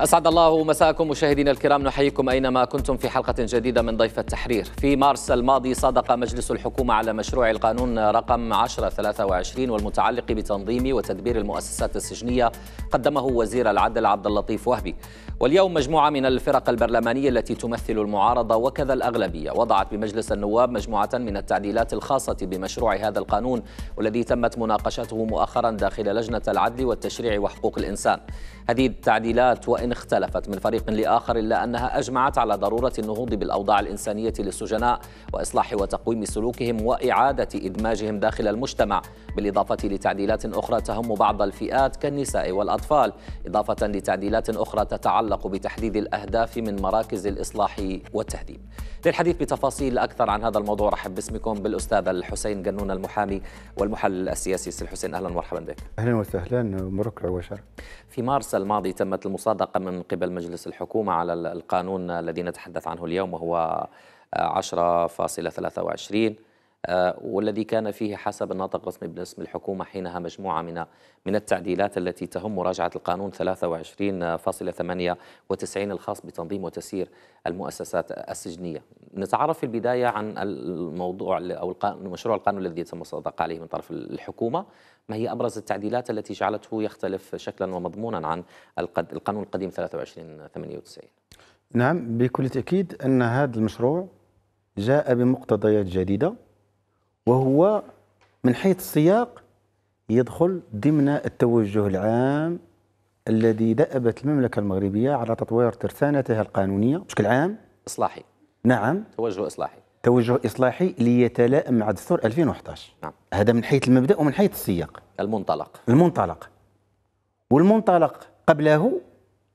أسعد الله مساءكم مشاهدينا الكرام نحييكم أينما كنتم في حلقة جديدة من ضيف التحرير في مارس الماضي صادق مجلس الحكومة على مشروع القانون رقم 1023 والمتعلق بتنظيم وتدبير المؤسسات السجنية قدمه وزير العدل عبد اللطيف وهبي واليوم مجموعة من الفرق البرلمانية التي تمثل المعارضة وكذا الأغلبية وضعت بمجلس النواب مجموعة من التعديلات الخاصة بمشروع هذا القانون والذي تمت مناقشته مؤخرا داخل لجنة العدل والتشريع وحقوق الإنسان هذه التعديلات وإن اختلفت من فريق لآخر إلا أنها أجمعت على ضرورة النهوض بالأوضاع الإنسانية للسجناء وإصلاح وتقويم سلوكهم وإعادة إدماجهم داخل المجتمع بالإضافة لتعديلات أخرى تهم بعض الفئات كالنساء والأطفال إضافة لتعديلات أخرى تتعلق بتحديد الأهداف من مراكز الإصلاح والتهذيب للحديث بتفاصيل أكثر عن هذا الموضوع رحب باسمكم بالأستاذ الحسين جنون المحامي والمحلل السياسي سي الحسين أهلا ومرحبا بك أهلا وسهلا مبروك في مارس الماضي تمت المصادقة من قبل مجلس الحكومة على القانون الذي نتحدث عنه اليوم وهو 10.23 آه، والذي كان فيه حسب الناطق الرسمي باسم الحكومة حينها مجموعة من من التعديلات التي تهم مراجعة القانون 23.98 الخاص بتنظيم وتسيير المؤسسات السجنية نتعرف في البداية عن الموضوع أو مشروع القانون الذي تم الصدق عليه من طرف الحكومة ما هي أبرز التعديلات التي جعلته يختلف شكلا ومضمونا عن القانون القديم 23.98 نعم بكل تأكيد أن هذا المشروع جاء بمقتضيات جديدة وهو من حيث السياق يدخل ضمن التوجه العام الذي دأبت المملكة المغربية على تطوير ترسانتها القانونية بشكل عام إصلاحي نعم توجه إصلاحي توجه إصلاحي ليتلائم مع دستور 2011 نعم. هذا من حيث المبدأ ومن حيث السياق المنطلق المنطلق والمنطلق قبله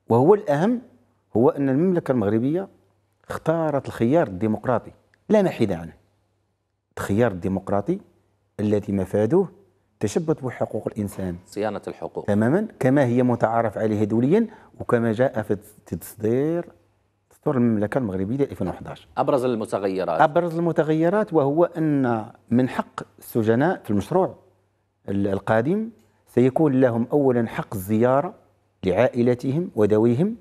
وهو الأهم هو أن المملكة المغربية اختارت الخيار الديمقراطي لا محيد عنه الخيار الديمقراطي الذي مفاده تشبث بحقوق الانسان صيانه الحقوق تماما كما هي متعارف عليه دوليا وكما جاء في تصدير دستور المملكه المغربيه 2011 ابرز المتغيرات ابرز المتغيرات وهو ان من حق السجناء في المشروع القادم سيكون لهم اولا حق الزياره لعائلتهم وذويهم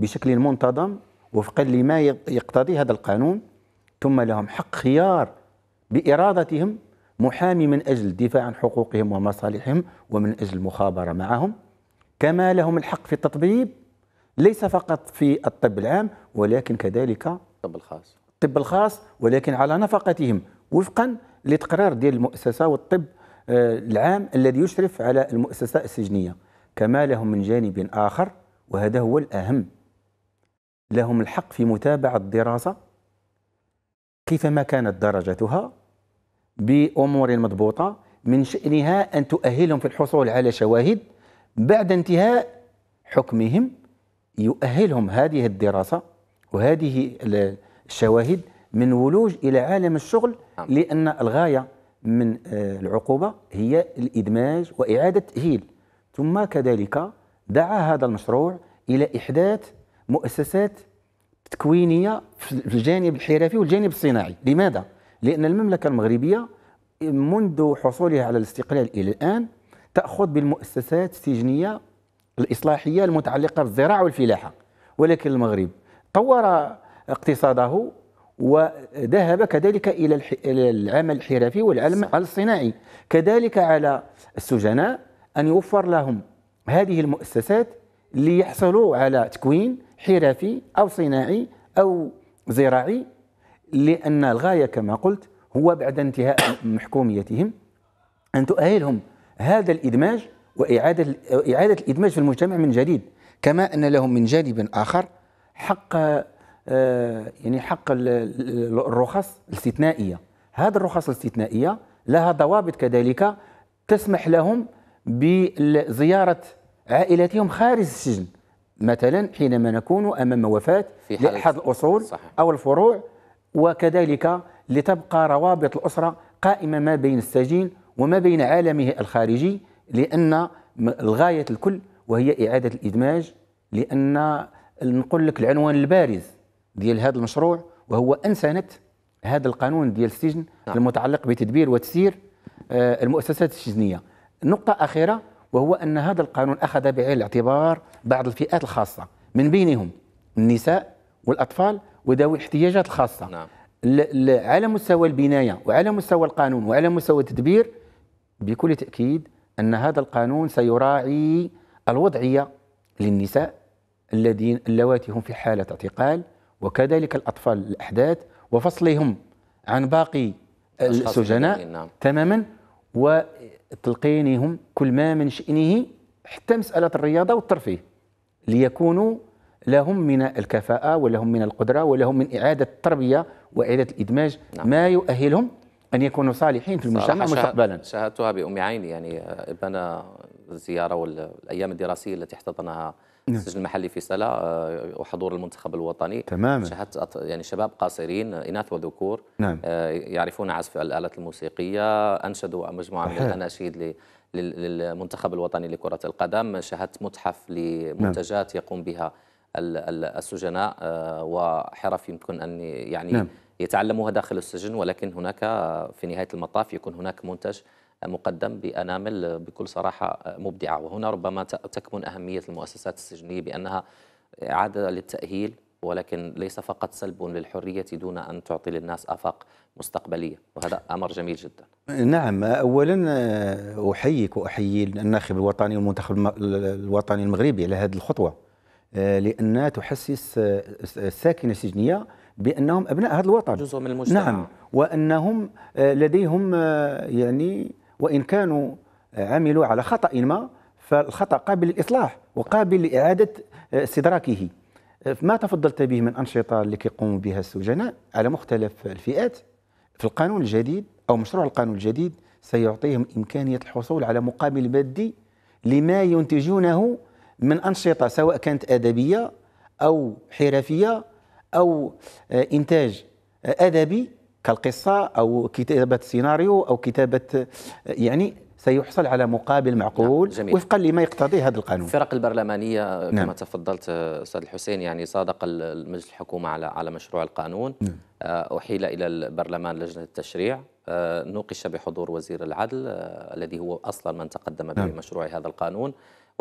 بشكل منتظم وفقا لما يقتضي هذا القانون ثم لهم حق خيار بإرادتهم محامي من أجل الدفاع عن حقوقهم ومصالحهم ومن أجل المخابرة معهم كما لهم الحق في التطبيب ليس فقط في الطب العام ولكن كذلك الطب الخاص الطب الخاص ولكن على نفقتهم وفقا لتقرار ديال المؤسسة والطب آه، العام الذي يشرف على المؤسسة السجنية كما لهم من جانب آخر وهذا هو الأهم لهم الحق في متابعة الدراسة كيفما كانت درجتها بأمور مضبوطة من شأنها أن تؤهلهم في الحصول على شواهد بعد انتهاء حكمهم يؤهلهم هذه الدراسة وهذه الشواهد من ولوج إلى عالم الشغل نعم. لأن الغاية من آه، العقوبة هي الإدماج وإعادة تأهيل ثم كذلك دعا هذا المشروع إلى إحداث مؤسسات تكوينية في الجانب الحرفي والجانب الصناعي لماذا؟ لأن المملكة المغربية منذ حصولها على الاستقلال إلى الآن تأخذ بالمؤسسات السجنية الإصلاحية المتعلقة بالزراعة والفلاحة ولكن المغرب طور اقتصاده وذهب كذلك إلى العمل الحرفي والعمل الصناعي كذلك على السجناء أن يوفر لهم هذه المؤسسات ليحصلوا على تكوين حرفي أو صناعي أو زراعي لأن الغاية كما قلت هو بعد انتهاء محكوميتهم أن تؤهلهم هذا الإدماج وإعادة إعادة الإدماج في المجتمع من جديد كما أن لهم من جانب آخر حق آه، يعني حق الرخص الاستثنائية هذه الرخص الاستثنائية لها ضوابط كذلك تسمح لهم بزيارة عائلتهم خارج السجن مثلا حينما نكون أمام وفاة لأحد الأصول صحيح. أو الفروع وكذلك لتبقى روابط الأسرة قائمة ما بين السجين وما بين عالمه الخارجي لأن الغاية الكل وهي إعادة الإدماج لأن نقول لك العنوان البارز ديال هذا المشروع وهو أنسنة هذا القانون ديال السجن نعم. المتعلق بتدبير وتسير آه، المؤسسات السجنية نقطة أخيرة وهو أن هذا القانون أخذ بعين الاعتبار بعض الفئات الخاصة من بينهم النساء والأطفال وذوي الاحتياجات الخاصه نعم. على مستوى البنايه وعلى مستوى القانون وعلى مستوى التدبير بكل تاكيد ان هذا القانون سيراعي الوضعيه للنساء الذين اللواتي هم في حاله اعتقال وكذلك الاطفال الاحداث وفصلهم عن باقي السجناء نعم. تماما وتلقينهم كل ما من شأنه حتى مسألة الرياضة والترفيه ليكونوا لا هم من الكفاءة ولا هم من القدرة ولا هم من إعادة التربية وإعادة الإدماج نعم. ما يؤهلهم أن يكونوا صالحين في المجتمع مستقبلا شاهدتها بأم عيني يعني آه، ابن الزيارة والأيام الدراسية التي احتضنها نعم. السجن المحلي في سلا آه، وحضور المنتخب الوطني تماما شاهدت يعني شباب قاصرين اناث وذكور نعم. آه، يعرفون عزف الالات الموسيقيه انشدوا مجموعه من الاناشيد للمنتخب الوطني لكره القدم شاهدت متحف لمنتجات يقوم بها السجناء آه، وحرف يمكن أن يعني نعم. يتعلموها داخل السجن ولكن هناك في نهاية المطاف يكون هناك منتج مقدم بأنامل بكل صراحة مبدعة وهنا ربما تكمن أهمية المؤسسات السجنية بأنها إعادة للتأهيل ولكن ليس فقط سلب للحرية دون أن تعطي للناس آفاق مستقبلية وهذا أمر جميل جدا نعم أولا آه، أحييك وأحيي الناخب الوطني والمنتخب الوطني المغربي على هذه الخطوة آه، لأنها تحسس آه، آه، الساكنة السجنية بأنهم أبناء هذا الوطن جزء من المجتمع نعم وأنهم لديهم يعني وإن كانوا عملوا على خطأ ما فالخطأ قابل للإصلاح وقابل لإعادة استدراكه ما تفضلت به من أنشطة اللي يقوم بها السجناء على مختلف الفئات في القانون الجديد أو مشروع القانون الجديد سيعطيهم إمكانية الحصول على مقابل مادي لما ينتجونه من أنشطة سواء كانت أدبية أو حرفية أو آه، إنتاج آه، أدبي كالقصة أو كتابة سيناريو أو كتابة آه، يعني سيحصل على مقابل نعم، معقول نعم وفقا لما يقتضي هذا القانون الفرق البرلمانية كما نعم. تفضلت أستاذ الحسين يعني صادق المجلس الحكومة على على مشروع القانون نعم. أحيل إلى البرلمان لجنة التشريع نوقش بحضور وزير العدل الذي هو أصلا من تقدم نعم. بمشروع هذا القانون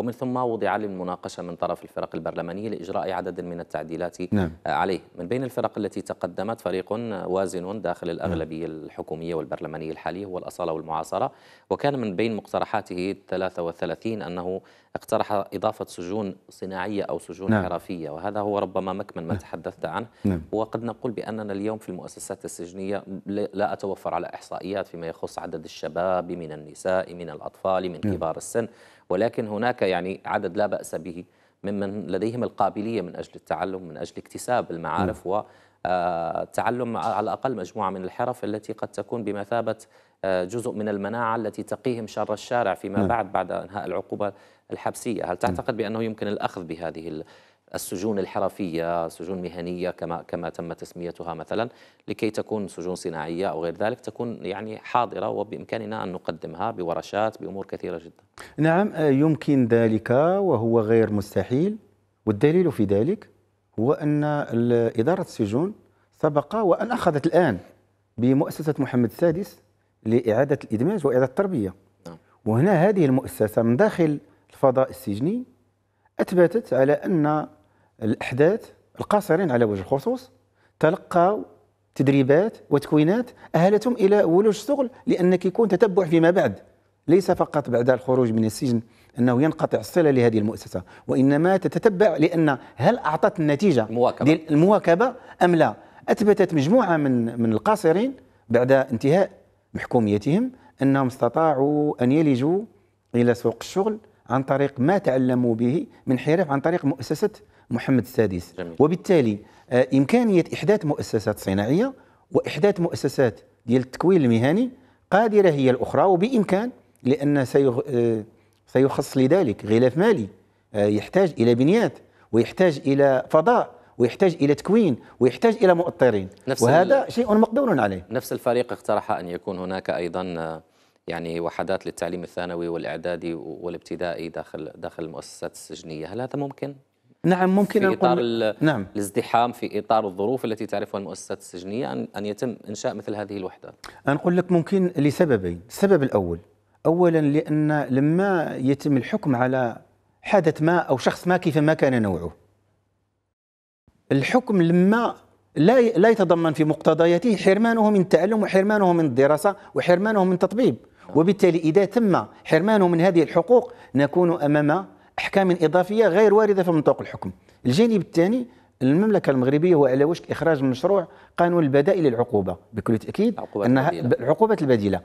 ومن ثم وضع للمناقشة من طرف الفرق البرلمانية لإجراء عدد من التعديلات نعم. عليه من بين الفرق التي تقدمت فريق وازن داخل الأغلبية نعم. الحكومية والبرلمانية الحالية هو الأصالة والمعاصرة وكان من بين مقترحاته 33 أنه اقترح إضافة سجون صناعية أو سجون نعم. حرفية وهذا هو ربما مكمن ما نعم. تحدثت عنه نعم. وقد نقول بأننا اليوم في المؤسسات السجنية لا أتوفر على إحصائيات فيما يخص عدد الشباب من النساء من الأطفال من نعم. كبار السن ولكن هناك يعني عدد لا بأس به ممن لديهم القابلية من أجل التعلم من أجل اكتساب المعارف م. وتعلم آه، على الأقل مجموعة من الحرف التي قد تكون بمثابة آه، جزء من المناعة التي تقيهم شر الشارع فيما م. نعم. بعد بعد إنهاء العقوبة الحبسية هل نعم. تعتقد بأنه يمكن الأخذ بهذه السجون الحرفية سجون مهنية كما كما تم تسميتها مثلا لكي تكون سجون صناعية أو غير ذلك تكون يعني حاضرة وبإمكاننا أن نقدمها بورشات بأمور كثيرة جدا نعم آه، يمكن ذلك وهو غير مستحيل والدليل في ذلك هو أن إدارة السجون سبق وأن أخذت الآن بمؤسسة محمد السادس لإعادة الإدماج وإعادة التربية نعم. وهنا هذه المؤسسة من داخل الفضاء السجني أثبتت على أن الأحداث القاصرين على وجه الخصوص تلقوا تدريبات وتكوينات أهلتهم إلى ولوج الشغل لأن كيكون تتبع فيما بعد ليس فقط بعد الخروج من السجن انه ينقطع الصله لهذه المؤسسه وانما تتتبع لان هل اعطت النتيجه المواكبه المواكبه ام لا اثبتت مجموعه من من القاصرين بعد انتهاء محكوميتهم انهم استطاعوا ان يلجوا الى سوق الشغل عن طريق ما تعلموا به من حرف عن طريق مؤسسه محمد السادس جميل. وبالتالي آه، إمكانية إحداث مؤسسات صناعية وإحداث مؤسسات ديال التكوين المهني قادرة هي الأخرى وبإمكان لأن سيغ... آه، سيخص لذلك غلاف مالي آه، يحتاج إلى بنيات ويحتاج إلى فضاء ويحتاج الى تكوين ويحتاج الى مؤطرين نفس وهذا شيء مقدور عليه نفس الفريق اقترح ان يكون هناك ايضا يعني وحدات للتعليم الثانوي والاعدادي والابتدائي داخل داخل المؤسسات السجنيه هل هذا ممكن نعم ممكن في إطار نقول... نعم. الازدحام في إطار الظروف التي تعرفها المؤسسات السجنية أن, أن يتم إنشاء مثل هذه الوحدات اقول لك ممكن لسببين السبب الأول أولا لأن لما يتم الحكم على حدث ما أو شخص ما كيف ما كان نوعه الحكم لما لا لا يتضمن في مقتضياته حرمانه من التعلم وحرمانه من الدراسة وحرمانه من التطبيب وبالتالي إذا تم حرمانه من هذه الحقوق نكون أمام احكام اضافيه غير وارده في منطوق الحكم الجانب الثاني المملكه المغربيه هو على وشك اخراج مشروع قانون البدائل للعقوبه بكل تاكيد انها العقوبات البديله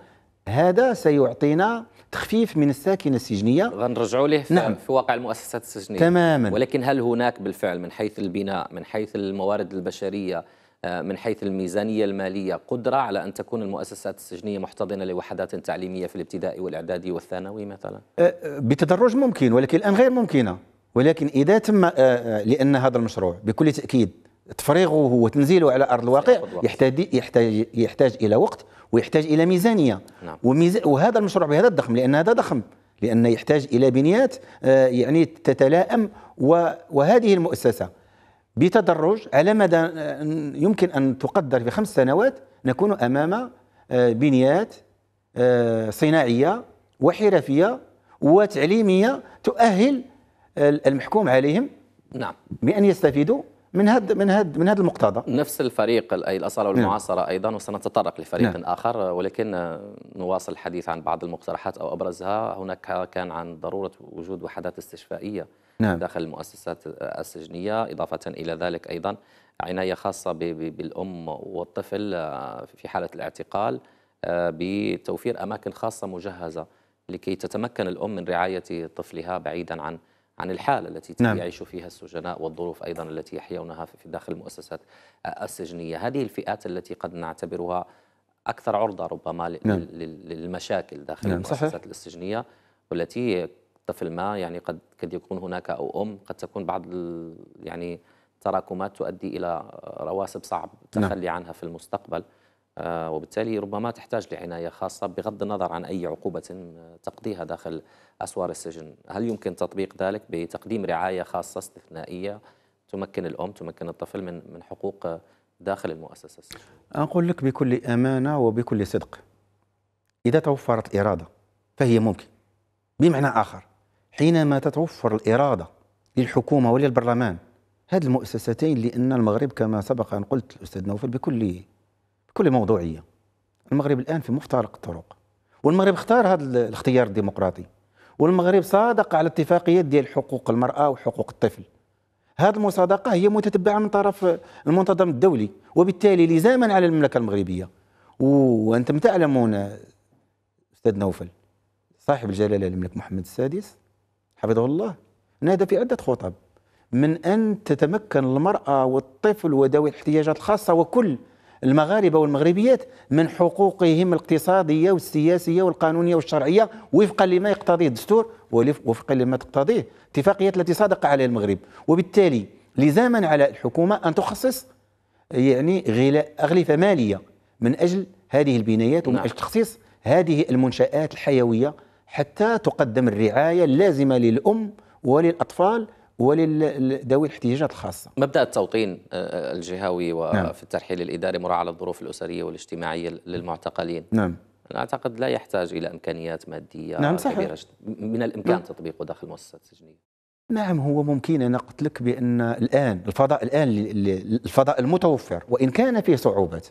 هذا سيعطينا تخفيف من الساكنه السجنيه غنرجعوا له في, نعم. في واقع المؤسسات السجنيه تماما ولكن هل هناك بالفعل من حيث البناء من حيث الموارد البشريه آه، من حيث الميزانية المالية قدرة على أن تكون المؤسسات السجنية محتضنة لوحدات تعليمية في الابتدائي والإعدادي والثانوي مثلا؟ آه، آه، بتدرج ممكن ولكن الآن غير ممكنة ولكن إذا تم لأن هذا المشروع بكل تأكيد تفريغه وتنزيله على أرض الواقع يحتاج, يحتاج, يحتاج إلى وقت ويحتاج إلى ميزانية نعم. وهذا المشروع بهذا الضخم لأن هذا ضخم لأنه يحتاج إلى بنيات يعني تتلائم وهذه المؤسسة بتدرج على مدى يمكن أن تقدر في خمس سنوات نكون أمام آه، بنيات آه، صناعية وحرفية وتعليمية تؤهل المحكوم عليهم نعم بأن يستفيدوا من هذا من هذا من هذا المقتضى نفس الفريق اي الاصاله نعم. والمعاصره نعم. ايضا وسنتطرق لفريق نعم. اخر ولكن نواصل الحديث عن بعض المقترحات او ابرزها هناك كان عن ضروره وجود وحدات استشفائيه نعم. داخل المؤسسات السجنيه اضافه الى ذلك ايضا عنايه خاصه بالام والطفل آه، في حاله الاعتقال آه، بتوفير اماكن خاصه مجهزه لكي تتمكن الام من رعايه طفلها بعيدا عن عن الحالة التي نعم. يعيش فيها السجناء والظروف أيضا التي يحيونها في داخل المؤسسات السجنية هذه الفئات التي قد نعتبرها أكثر عرضة ربما نعم. للمشاكل داخل نعم. المؤسسات صحيح. السجنية والتي طفل ما يعني قد قد يكون هناك أو أم قد تكون بعض يعني تراكمات تؤدي إلى رواسب صعب التخلي نعم. عنها في المستقبل آه، وبالتالي ربما تحتاج لعناية خاصة بغض النظر عن أي عقوبة تقضيها داخل أسوار السجن هل يمكن تطبيق ذلك بتقديم رعاية خاصة استثنائية تمكن الأم تمكن الطفل من من حقوق داخل المؤسسة السجنية أقول لك بكل أمانة وبكل صدق إذا توفرت إرادة فهي ممكن بمعنى آخر حينما تتوفر الإرادة للحكومة وللبرلمان هذه المؤسستين لأن المغرب كما سبق أن قلت الأستاذ نوفل بكل بكل موضوعيه المغرب الان في مفترق الطرق والمغرب اختار هذا الاختيار الديمقراطي والمغرب صادق على اتفاقيه ديال حقوق المراه وحقوق الطفل هذه المصادقه هي متتبعه من طرف المنتظم الدولي وبالتالي لزاما على المملكه المغربيه وانتم تعلمون استاذ نوفل صاحب الجلاله الملك محمد السادس حفظه الله نادى في عده خطب من ان تتمكن المراه والطفل وذوي الاحتياجات الخاصه وكل المغاربه والمغربيات من حقوقهم الاقتصاديه والسياسيه والقانونيه والشرعيه وفقا لما يقتضيه الدستور وفقا لما تقتضيه اتفاقيات التي صادق عليها المغرب وبالتالي لزاما على الحكومه ان تخصص يعني غلاء اغلفه ماليه من اجل هذه البنايات ومن نعم. اجل تخصيص هذه المنشات الحيويه حتى تقدم الرعايه اللازمه للام وللاطفال ولذوي الاحتياجات الخاصة مبدأ التوطين آه، آه، الجهوي وفي نعم. الترحيل الإداري مراعاة الظروف الأسرية والاجتماعية للمعتقلين نعم أعتقد لا يحتاج إلى إمكانيات مادية نعم صحيح. كبيرة من الإمكان نعم. تطبيقه داخل المؤسسات السجنية نعم هو ممكن أنا قلت لك بأن الآن الفضاء الآن الفضاء المتوفر وإن كان فيه صعوبات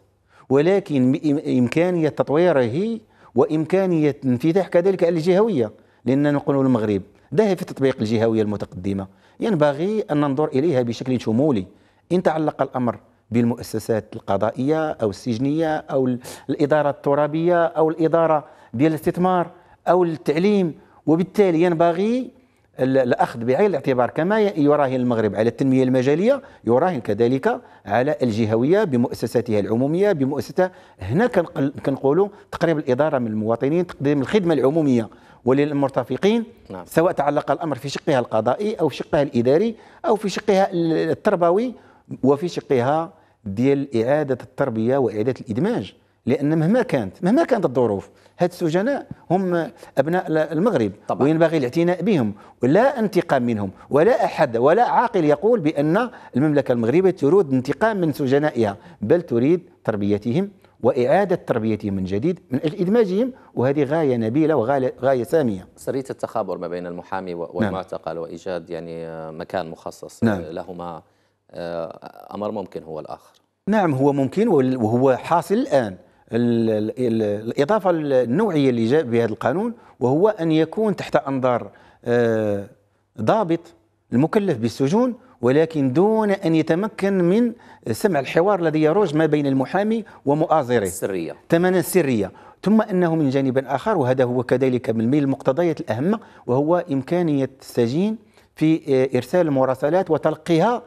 ولكن إمكانية تطويره وإمكانية انفتاح كذلك الجهوية لان نقول المغرب ده في تطبيق الجهوية المتقدمة ينبغي أن ننظر إليها بشكل شمولي إن تعلق الأمر بالمؤسسات القضائية أو السجنية أو الإدارة الترابية أو الإدارة ديال الاستثمار أو التعليم وبالتالي ينبغي الاخذ بعين الاعتبار كما يراهن المغرب على التنميه المجاليه يراهن كذلك على الجهويه بمؤسساتها العموميه بمؤسسه هنا كنقولوا تقريب الاداره من المواطنين تقديم الخدمه العموميه وللمرتفقين نعم. سواء تعلق الأمر في شقها القضائي أو في شقها الإداري أو في شقها التربوي وفي شقها ديال إعادة التربية وإعادة الإدماج لأن مهما كانت مهما كانت الظروف هاد السجناء هم أبناء المغرب طبعا. وينبغي الاعتناء بهم ولا انتقام منهم ولا أحد ولا عاقل يقول بأن المملكة المغربية تريد انتقام من سجنائها بل تريد تربيتهم وإعادة تربيتهم من جديد من أجل إدماجهم وهذه غاية نبيلة وغاية سامية سرية التخابر ما بين المحامي نعم. والمعتقل نعم. وإيجاد يعني آه، مكان مخصص آه، نعم. لهما آه، أمر ممكن هو الآخر نعم هو ممكن وهو حاصل الآن الإضافة النوعية اللي جاء بهذا القانون وهو أن يكون تحت أنظار ضابط المكلف بالسجون ولكن دون أن يتمكن من سمع الحوار الذي يروج ما بين المحامي ومؤازره السرية تماما السرية ثم أنه من جانب آخر وهذا هو كذلك من ميل المقتضيات الأهمة وهو إمكانية السجين في آه، إرسال المراسلات وتلقيها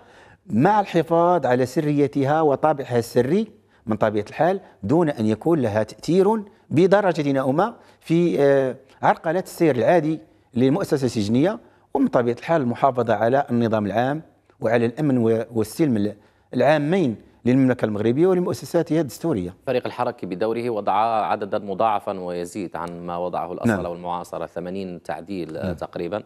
مع الحفاظ على سريتها وطابعها السري من طبيعة الحال دون أن يكون لها تأثير بدرجة أو ما في آه، عرقلة السير العادي للمؤسسة السجنية ومن طبيعة الحال المحافظة على النظام العام وعلى الأمن والسلم العامين للمملكة المغربية ولمؤسساتها الدستورية فريق الحركي بدوره وضع عددا مضاعفا ويزيد عن ما وضعه الأصل نعم. والمعاصرة 80 تعديل نعم. تقريبا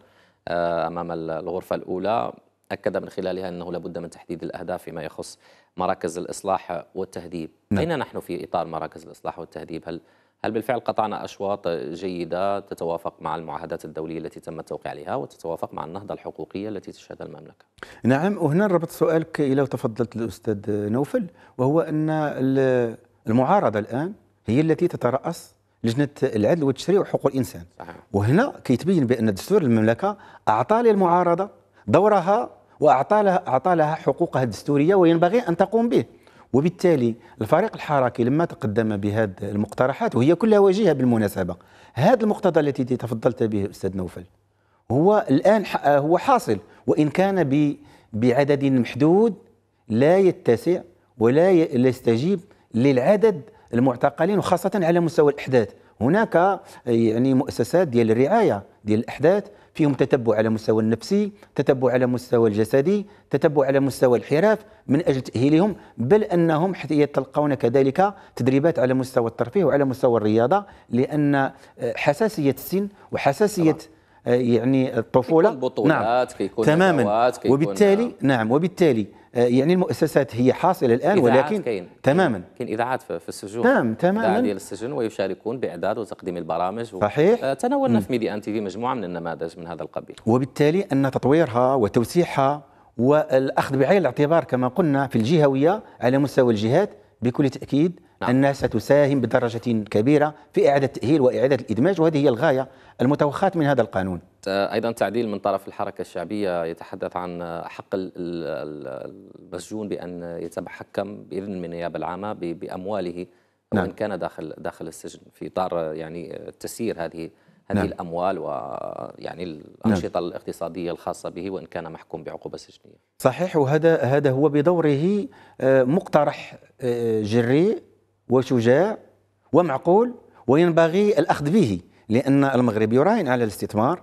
آه، أمام الغرفة الأولى أكد من خلالها أنه لابد من تحديد الأهداف فيما يخص مراكز الإصلاح والتهذيب نعم. أين نحن في إطار مراكز الإصلاح والتهذيب هل هل بالفعل قطعنا أشواط جيدة تتوافق مع المعاهدات الدولية التي تم التوقيع عليها وتتوافق مع النهضة الحقوقية التي تشهدها المملكة؟ نعم وهنا ربط سؤالك إلى تفضلت الأستاذ نوفل وهو أن المعارضة الآن هي التي تترأس لجنه العدل والتشريع وحقوق الانسان صحيح. وهنا كيتبين بان دستور المملكه اعطى للمعارضه دورها واعطى لها اعطى لها حقوقها الدستوريه وينبغي ان تقوم به وبالتالي الفريق الحركي لما تقدم بهذه المقترحات وهي كلها وجيهه بالمناسبه هذا المقتضى التي تفضلت به استاذ نوفل هو الان هو حاصل وان كان بعدد محدود لا يتسع ولا يستجيب للعدد المعتقلين وخاصه على مستوى الاحداث هناك يعني مؤسسات ديال الرعايه ديال الاحداث فيهم تتبع على المستوى النفسي تتبع على المستوى الجسدي تتبع على مستوى الحراف من اجل تاهيلهم بل انهم يتلقون كذلك تدريبات على مستوى الترفيه وعلى مستوى الرياضه لان آه، حساسيه السن وحساسيه طبعا. آه، يعني الطفوله البطولات نعم كيكون تماما كيكون وبالتالي آه. نعم وبالتالي آه، يعني المؤسسات هي حاصله الان ولكن كين. تماما كاين اذاعات في السجون نعم تماما ديال السجن ويشاركون باعداد وتقديم البرامج صحيح آه، تناولنا في ميديا ان تي في مجموعه من النماذج من هذا القبيل وبالتالي ان تطويرها وتوسيعها والاخذ بعين الاعتبار كما قلنا في الجهويه على مستوى الجهات بكل تاكيد نعم. أنها ستساهم بدرجة كبيرة في إعادة التأهيل وإعادة الإدماج وهذه هي الغاية المتوخاة من هذا القانون أيضا تعديل من طرف الحركة الشعبية يتحدث عن حق المسجون بأن يتحكم بإذن من النيابة العامة بأمواله نعم. وإن كان داخل داخل السجن في إطار يعني تسيير هذه هذه نعم. الاموال ويعني نعم. الانشطه نعم. الاقتصاديه الخاصه به وان كان محكوم بعقوبه سجنيه. صحيح وهذا هذا هو بدوره آه، مقترح آه، جريء وشجاع ومعقول وينبغي الأخذ به لأن المغرب يراهن على الاستثمار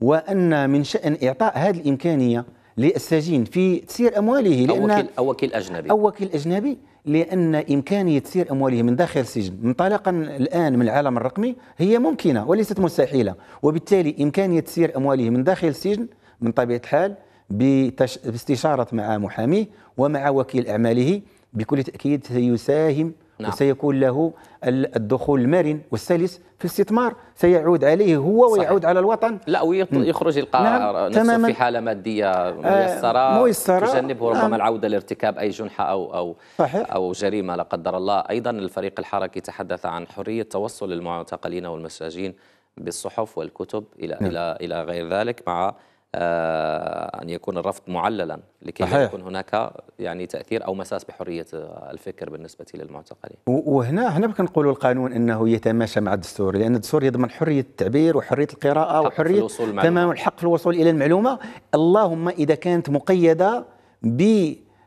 وأن من شأن إعطاء هذه الإمكانية للسجين في تسير امواله لان او وكيل او وكيل اجنبي او وكيل اجنبي لان امكانيه تسير امواله من داخل السجن منطلقا الان من العالم الرقمي هي ممكنه وليست مستحيله وبالتالي امكانيه تسير امواله من داخل السجن من طبيعه الحال باستشاره مع محاميه ومع وكيل اعماله بكل تاكيد سيساهم نعم. وسيكون له الدخول المرن والسلس في الاستثمار سيعود عليه هو صحيح. ويعود على الوطن لا ويخرج يلقى نعم. نفسه تماما. في حاله ماديه آه، ميسره ميسره تجنبه نعم. ربما نعم. العوده لارتكاب اي جنحه او او صحيح. او جريمه لا قدر الله ايضا الفريق الحركي تحدث عن حريه توصل المعتقلين والمساجين بالصحف والكتب الى نعم. الى الى غير ذلك مع آه، أن يكون الرفض معللا لكي لا يكون هناك يعني تأثير أو مساس بحرية آه، الفكر بالنسبة للمعتقلين وهنا هنا نقول القانون أنه يتماشى مع الدستور لأن الدستور يضمن حرية التعبير وحرية القراءة وحرية تمام الحق في الوصول إلى المعلومة اللهم إذا كانت مقيدة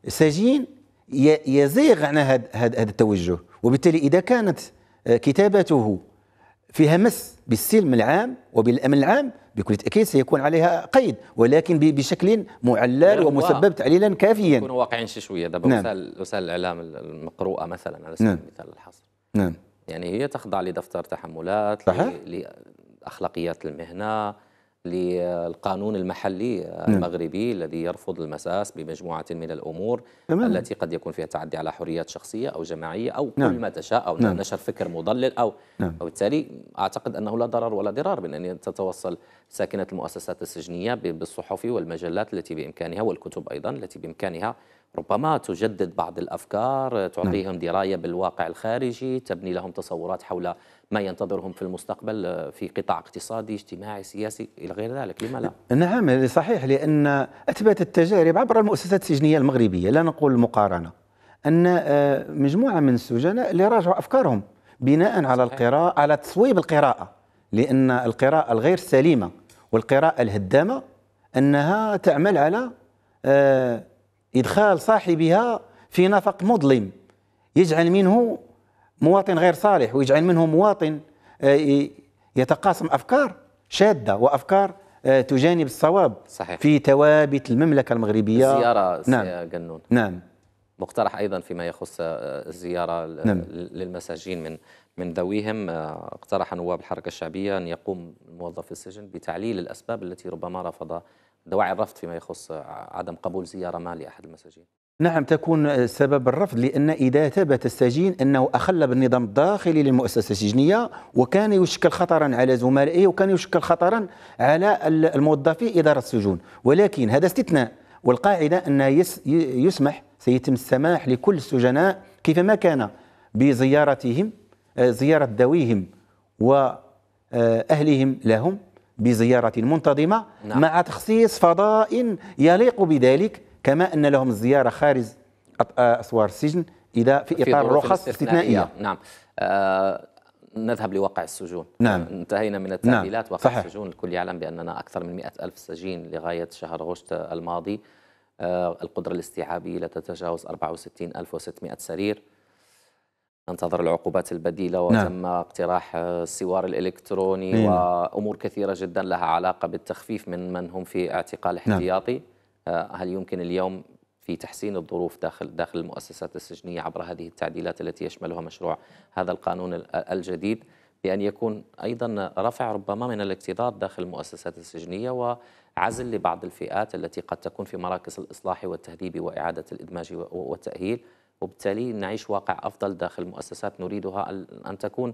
بسجين يزيغ عن هذا التوجه وبالتالي إذا كانت آه، كتابته فيها مس بالسلم العام وبالامن العام بكل تاكيد سيكون عليها قيد ولكن بشكل معلل ومسبب تعليلا كافيا يكون واقعين شي شويه دابا نعم. وسائل وسائل الاعلام المقروءه مثلا على سبيل نعم. المثال الحصر نعم يعني هي تخضع لدفتر تحملات صحيح. لاخلاقيات المهنه للقانون المحلي نعم. المغربي نعم. الذي يرفض المساس بمجموعة من الأمور نعم. التي قد يكون فيها تعدي على حريات شخصية أو جماعية أو نعم. كل ما تشاء أو نعم. نشر فكر مضلل أو نعم. وبالتالي أعتقد أنه لا ضرر ولا ضرار من أن تتوصل ساكنة المؤسسات السجنية بالصحف والمجلات التي بإمكانها والكتب أيضا التي بإمكانها ربما تجدد بعض الافكار تعطيهم نعم. درايه بالواقع الخارجي تبني لهم تصورات حول ما ينتظرهم في المستقبل آه، في قطاع اقتصادي اجتماعي سياسي الى غير ذلك لما لا نعم صحيح لان اثبت التجارب عبر المؤسسات السجنيه المغربيه لا نقول المقارنه ان آه، مجموعه من السجناء اللي راجعوا افكارهم بناء على القراءه على تصويب القراءه لان القراءه الغير سليمه والقراءه الهدامه انها تعمل على آه، إدخال صاحبها في نفق مظلم يجعل منه مواطن غير صالح ويجعل منه مواطن آه، يتقاسم أفكار شادة وأفكار آه، تجانب الصواب صحيح. في توابت المملكة المغربية زيارة نعم. جنون نعم مقترح ايضا فيما يخص آه، الزياره نعم. للمساجين من من ذويهم اقترح نواب الحركه الشعبيه ان يقوم موظف السجن بتعليل الاسباب التي ربما رفض دواعي الرفض فيما يخص عدم قبول زيارة ما لأحد المساجين نعم تكون سبب الرفض لأن إذا ثبت السجين أنه أخل بالنظام الداخلي للمؤسسة السجنية وكان يشكل خطرا على زملائه وكان يشكل خطرا على الموظفي إدارة السجون ولكن هذا استثناء والقاعدة أن يسمح سيتم السماح لكل السجناء كيفما كان بزيارتهم آه، زيارة ذويهم وأهلهم لهم بزيارة منتظمة نعم. مع تخصيص فضاء يليق بذلك كما أن لهم الزيارة خارج آه، أسوار السجن إذا في, إطار رخص استثنائية نعم آه نذهب لواقع السجون نعم انتهينا من نعم. التعديلات نعم. واقع صحيح. السجون الكل يعلم بأننا أكثر من مئة ألف سجين لغاية شهر غشت الماضي آه القدرة الاستيعابية لا تتجاوز 64600 سرير ننتظر العقوبات البديلة نعم. وتم نعم. اقتراح السوار الإلكتروني نعم. وأمور كثيرة جدا لها علاقة بالتخفيف من من هم في اعتقال نعم. احتياطي نعم. هل يمكن اليوم في تحسين الظروف داخل داخل المؤسسات السجنية عبر هذه التعديلات التي يشملها مشروع هذا القانون الجديد بأن يكون أيضا رفع ربما من الاكتظاظ داخل المؤسسات السجنية وعزل لبعض الفئات التي قد تكون في مراكز الإصلاح والتهذيب وإعادة الإدماج والتأهيل وبالتالي نعيش واقع أفضل داخل المؤسسات نريدها أن تكون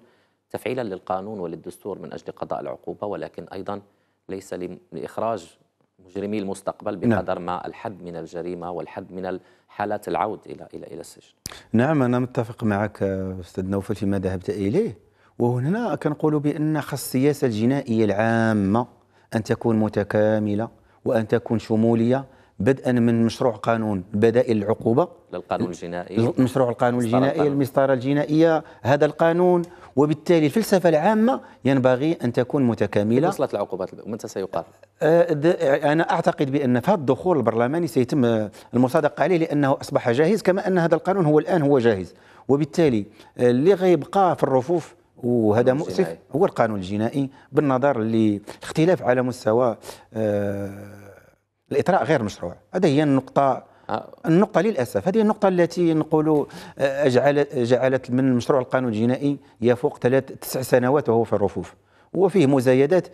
تفعيلا للقانون وللدستور من أجل قضاء العقوبة ولكن أيضا ليس لإخراج مجرمي المستقبل نعم. بقدر نعم. ما الحد من الجريمة والحد من حالات العود إلى إلى إلى السجن نعم أنا متفق معك أستاذ نوفل فيما ذهبت إليه وهنا كنقول بأن خص السياسة الجنائية العامة أن تكون متكاملة وأن تكون شمولية بدءا من مشروع قانون بدائل العقوبة للقانون الجنائي مشروع القانون الجنائي المسطرة الجنائية هذا القانون وبالتالي الفلسفة العامة ينبغي أن تكون متكاملة وصلت العقوبات متى سيقال؟ آه، أنا أعتقد بأن في الدخول البرلماني سيتم آه، المصادقة عليه لأنه أصبح جاهز كما أن هذا القانون هو الآن هو جاهز وبالتالي آه، اللي غيبقى في الرفوف وهذا مؤسف هو القانون الجنائي بالنظر لاختلاف على مستوى آه الاطراء غير مشروع هذه هي النقطه آه. النقطه للاسف هذه النقطه التي نقول آه، جعلت جعلت من المشروع القانون الجنائي يفوق ثلاث تسع سنوات وهو في الرفوف وفيه مزايدات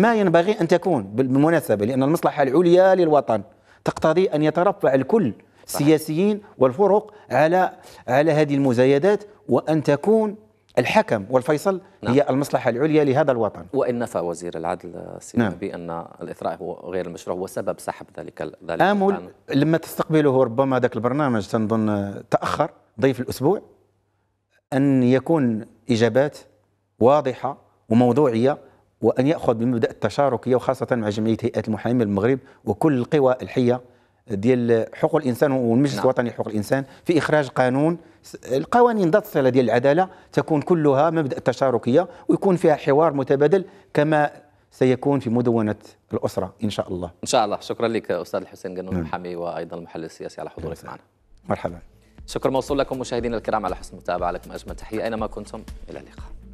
ما ينبغي ان تكون بالمناسبه لان المصلحه العليا للوطن تقتضي ان يترفع الكل السياسيين والفرق على على هذه المزايدات وان تكون الحكم والفيصل نعم. هي المصلحة العليا لهذا الوطن وإن نفى وزير العدل سيدي نعم. بأن الإثراء هو غير المشروع هو سبب سحب ذلك ذلك آمل الآن. لما تستقبله ربما ذاك البرنامج تنظن تأخر ضيف الأسبوع أن يكون إجابات واضحة وموضوعية وأن يأخذ بمبدأ التشاركية وخاصة مع جمعية هيئة المحامين المغرب وكل القوى الحية ديال حقوق الانسان والمجلس نعم. الوطني لحقوق الانسان في اخراج قانون القوانين ذات الصله ديال العداله تكون كلها مبدا التشاركيه ويكون فيها حوار متبادل كما سيكون في مدونه الاسره ان شاء الله. ان شاء الله شكرا لك استاذ حسين جنون نعم. المحامي وايضا المحلل السياسي على حضورك معنا. مرحبا. شكرا موصول لكم مشاهدينا الكرام على حسن المتابعه لكم اجمل تحيه اينما كنتم الى اللقاء.